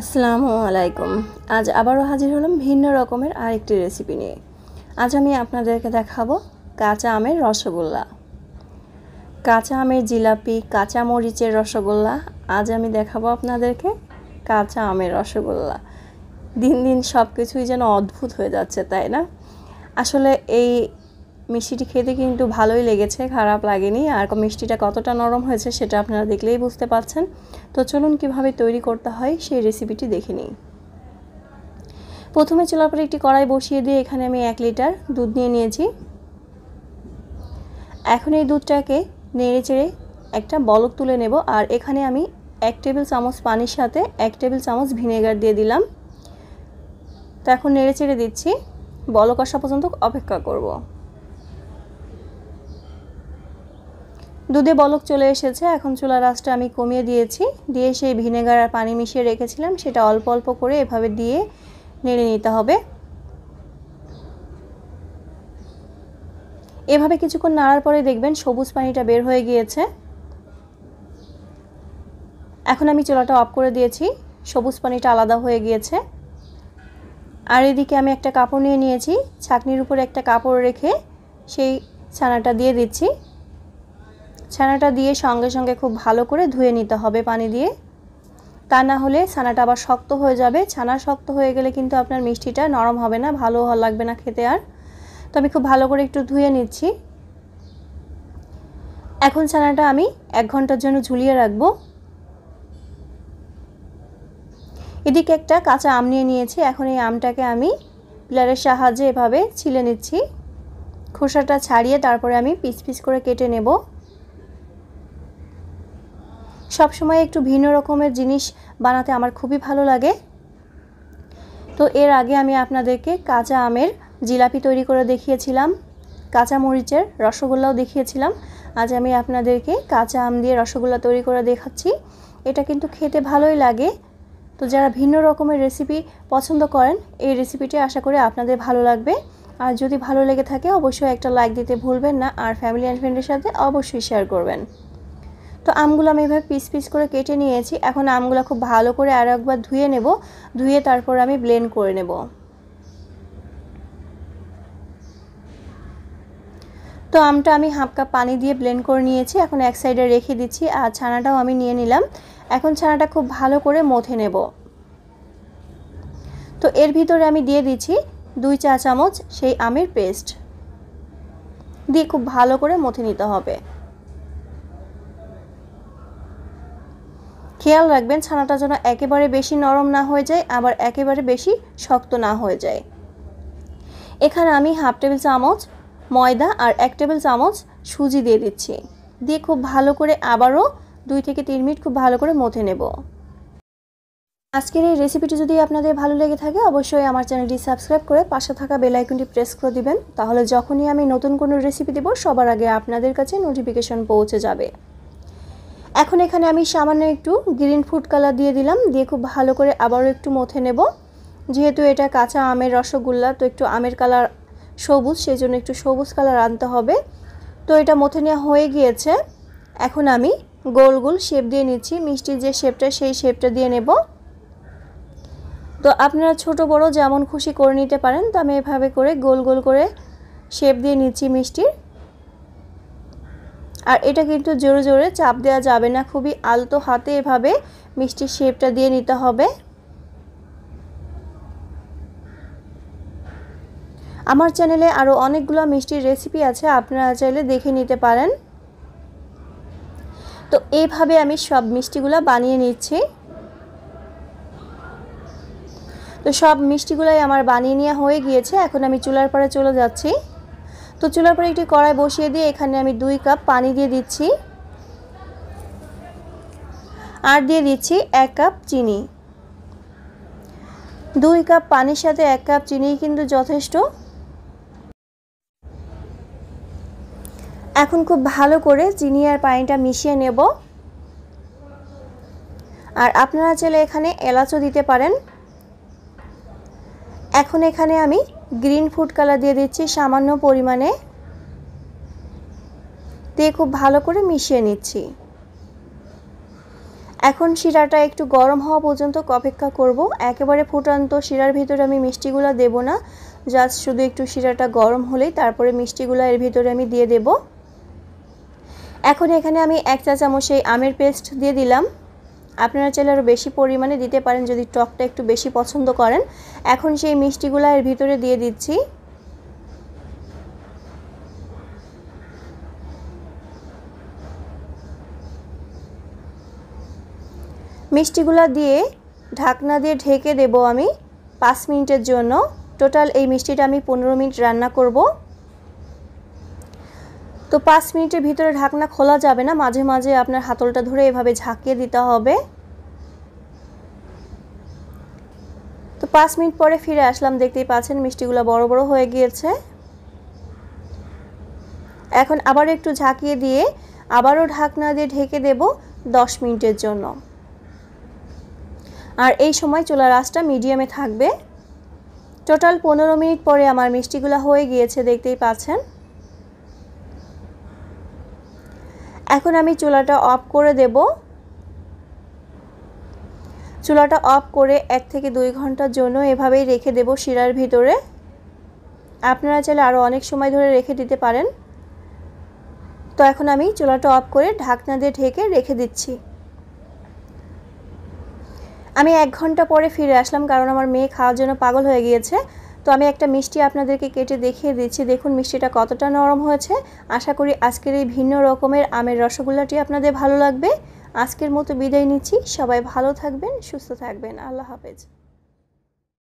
আসসালামু আলাইকুম আজ আবারও হাজির হলাম ভিন্ন রকমের আরেকটি রেসিপি নিয়ে আজ আমি আপনাদেরকে দেখাবো কাঁচা আমের রসগোল্লা কাঁচা আমের জিলাপি কাঁচা মরিচের রসগোল্লা আজ আমি দেখাবো আপনাদেরকে কাঁচা আমের রসগোল্লা দিন দিন সব কিছুই যেন অদ্ভুত হয়ে যাচ্ছে তাই না আসলে এই মিষ্টিটি খেতে কিন্তু ভালোই লেগেছে খারাপ লাগেনি আর মিষ্টিটা কতটা নরম হয়েছে সেটা আপনারা দেখলেই বুঝতে পারছেন তো চলুন কিভাবে তৈরি করতে হয় সেই রেসিপিটি দেখে নিই প্রথমে চলার পরে একটি কড়াই বসিয়ে দিয়ে এখানে আমি এক লিটার দুধ নিয়ে নিয়েছি এখন এই দুধটাকে নেড়ে চেড়ে একটা বলক তুলে নেব আর এখানে আমি এক টেবিল চামচ পানির সাথে এক টেবিল চামচ ভিনেগার দিয়ে দিলাম তো এখন নেড়ে চেড়ে দিচ্ছি বলক আসা পর্যন্ত অপেক্ষা করব দুধে বলক চলে এসেছে এখন চুলার আঁচটা আমি কমিয়ে দিয়েছি দিয়ে সেই ভিনেগার আর পানি মিশিয়ে রেখেছিলাম সেটা অল্প অল্প করে এভাবে দিয়ে নেড়ে নিতে হবে এভাবে কিছুক্ষণ নাড়ার পরে দেখবেন সবুজ পানিটা বের হয়ে গিয়েছে এখন আমি চুলাটা অফ করে দিয়েছি সবুজ পানিটা আলাদা হয়ে গিয়েছে আর এদিকে আমি একটা কাপড় নিয়ে নিয়েছি ছাকনির উপরে একটা কাপড় রেখে সেই ছানাটা দিয়ে দিচ্ছি ছানাটা দিয়ে সঙ্গে সঙ্গে খুব ভালো করে ধুয়ে নিতে হবে পানি দিয়ে তা না হলে ছানাটা আবার শক্ত হয়ে যাবে ছানা শক্ত হয়ে গেলে কিন্তু আপনার মিষ্টিটা নরম হবে না ভালো লাগবে না খেতে আর তো আমি খুব ভালো করে একটু ধুয়ে নিচ্ছি এখন ছানাটা আমি এক ঘন্টার জন্য ঝুলিয়ে রাখবো এদিকে একটা কাঁচা আম নিয়ে নিয়েছি এখন এই আমটাকে আমি পিলারের সাহায্যে এভাবে ছিলে নিচ্ছি খোসাটা ছাড়িয়ে তারপরে আমি পিস পিস করে কেটে নেবো সবসময় একটু ভিন্ন রকমের জিনিস বানাতে আমার খুবই ভালো লাগে তো এর আগে আমি আপনাদেরকে কাঁচা আমের জিলাপি তৈরি করে দেখিয়েছিলাম কাঁচা মরিচের রসগোল্লাও দেখিয়েছিলাম আজ আমি আপনাদেরকে কাঁচা আম দিয়ে রসগোল্লা তৈরি করে দেখাচ্ছি এটা কিন্তু খেতে ভালোই লাগে তো যারা ভিন্ন রকমের রেসিপি পছন্দ করেন এই রেসিপিটি আশা করি আপনাদের ভালো লাগবে আর যদি ভালো লেগে থাকে অবশ্যই একটা লাইক দিতে ভুলবেন না আর ফ্যামিলি অ্যান্ড ফ্রেন্ডের সাথে অবশ্যই শেয়ার করবেন তো আমগুলো আমি এভাবে পিস পিস করে কেটে নিয়েছি এখন আমগুলো খুব ভালো করে আর একবার ধুয়ে নেব ধুয়ে তারপর আমি ব্লেন্ড করে নেব তো আমটা আমি হাফ কাপ পানি দিয়ে ব্লেন্ড করে নিয়েছি এখন এক সাইডে রেখে দিচ্ছি আর ছানাটাও আমি নিয়ে নিলাম এখন ছানাটা খুব ভালো করে মথে নেব তো এর ভিতরে আমি দিয়ে দিচ্ছি দুই চা চামচ সেই আমের পেস্ট দিয়ে খুব ভালো করে মথে নিতে হবে খেয়াল রাখবেন ছানাটা যেন একেবারে বেশি নরম না হয়ে যায় আবার একেবারে বেশি শক্ত না হয়ে যায় এখানে আমি হাফ টেবিল চামচ ময়দা আর এক টেবিল চামচ সুজি দিয়ে দিচ্ছি দিয়ে খুব ভালো করে আবারও দুই থেকে তিন মিনিট খুব ভালো করে মথে নেব আজকের এই রেসিপিটি যদি আপনাদের ভালো লেগে থাকে অবশ্যই আমার চ্যানেলটি সাবস্ক্রাইব করে পাশে থাকা বেল আইকনটি প্রেস করে দিবেন তাহলে যখনই আমি নতুন কোনো রেসিপি দেব সবার আগে আপনাদের কাছে নোটিফিকেশন পৌঁছে যাবে এখন এখানে আমি সামান্য একটু গ্রিন ফুড কালার দিয়ে দিলাম দিয়ে খুব ভালো করে আবারও একটু মথে নেব যেহেতু এটা কাঁচা আমের রসগোল্লা তো একটু আমের কালার সবুজ সেই জন্য একটু সবুজ কালার আনতে হবে তো এটা মথে নেওয়া হয়ে গিয়েছে এখন আমি গোল গোল শেপ দিয়ে নিচ্ছি মিষ্টির যে শেপটা সেই শেপটা দিয়ে নেব তো আপনারা ছোট বড় যেমন খুশি করে নিতে পারেন তো আমি এভাবে করে গোল গোল করে শেপ দিয়ে নিচ্ছি মিষ্টির আর এটা কিন্তু জোরে জোরে চাপ দেওয়া যাবে না খুবই আলতো হাতে এভাবে মিষ্টির শেপটা দিয়ে নিতে হবে আমার চ্যানেলে আরও অনেকগুলো মিষ্টির রেসিপি আছে আপনারা চাইলে দেখে নিতে পারেন তো এইভাবে আমি সব মিষ্টিগুলো বানিয়ে নিচ্ছি তো সব মিষ্টিগুলাই আমার বানিয়ে নেওয়া হয়ে গিয়েছে এখন আমি চুলার পরে চলে যাচ্ছি তো চুলার পরে একটি কড়াই বসিয়ে দিয়ে এখানে আমি দুই কাপ পানি দিয়ে দিচ্ছি আর দিয়ে দিচ্ছি এক কাপ চিনি দুই কাপ পানির সাথে এক কাপ চিনি কিন্তু যথেষ্ট এখন খুব ভালো করে চিনি আর পানিটা মিশিয়ে নেব আর আপনারা চাইলে এখানে এলাচও দিতে পারেন এখন এখানে আমি গ্রিন ফুড কালার দিয়ে দিচ্ছি সামান্য পরিমাণে দিয়ে খুব ভালো করে মিশিয়ে নিচ্ছি এখন শিরাটা একটু গরম হওয়া পর্যন্ত অপেক্ষা করব একেবারে ফুটান্ত শিরার ভিতরে আমি মিষ্টিগুলো দেব না জাস্ট শুধু একটু শিরাটা গরম হলেই তারপরে মিষ্টিগুলো এর ভিতরে আমি দিয়ে দেব এখন এখানে আমি এক চা চামচ সেই আমের পেস্ট দিয়ে দিলাম আপনারা চাইলে আরও বেশি পরিমাণে দিতে পারেন যদি টকটা একটু বেশি পছন্দ করেন এখন সেই মিষ্টিগুলো এর ভিতরে দিয়ে দিচ্ছি মিষ্টিগুলো দিয়ে ঢাকনা দিয়ে ঢেকে দেব আমি পাঁচ মিনিটের জন্য টোটাল এই মিষ্টিটা আমি পনেরো মিনিট রান্না করবো তো পাঁচ মিনিটের ভিতরে ঢাকনা খোলা যাবে না মাঝে মাঝে আপনার হাতলটা ধরে এভাবে ঝাঁকিয়ে দিতে হবে তো পাঁচ মিনিট পরে ফিরে আসলাম দেখতেই পাচ্ছেন মিষ্টিগুলো বড় বড় হয়ে গিয়েছে এখন আবার একটু ঝাঁকিয়ে দিয়ে আবারও ঢাকনা দিয়ে ঢেকে দেব দশ মিনিটের জন্য আর এই সময় চোলা রাসটা মিডিয়ামে থাকবে টোটাল পনেরো মিনিট পরে আমার মিষ্টিগুলো হয়ে গিয়েছে দেখতেই পাচ্ছেন এখন আমি চুলাটা অফ করে দেব চুলাটা অফ করে এক থেকে দুই ঘন্টার জন্য এভাবেই রেখে দেব শিরার ভিতরে আপনারা চাইলে আরও অনেক সময় ধরে রেখে দিতে পারেন তো এখন আমি চুলাটা অফ করে ঢাকনা দিয়ে ঢেকে রেখে দিচ্ছি আমি এক ঘন্টা পরে ফিরে আসলাম কারণ আমার মেয়ে খাওয়ার জন্য পাগল হয়ে গিয়েছে তো আমি একটা মিষ্টি আপনাদেরকে কেটে দেখিয়ে দিচ্ছি দেখুন মিষ্টিটা কতটা নরম হয়েছে আশা করি আজকের এই ভিন্ন রকমের আমের রসগোল্লাটি আপনাদের ভালো লাগবে আজকের মতো বিদায় নিচ্ছি সবাই ভালো থাকবেন সুস্থ থাকবেন আল্লাহ হাফেজ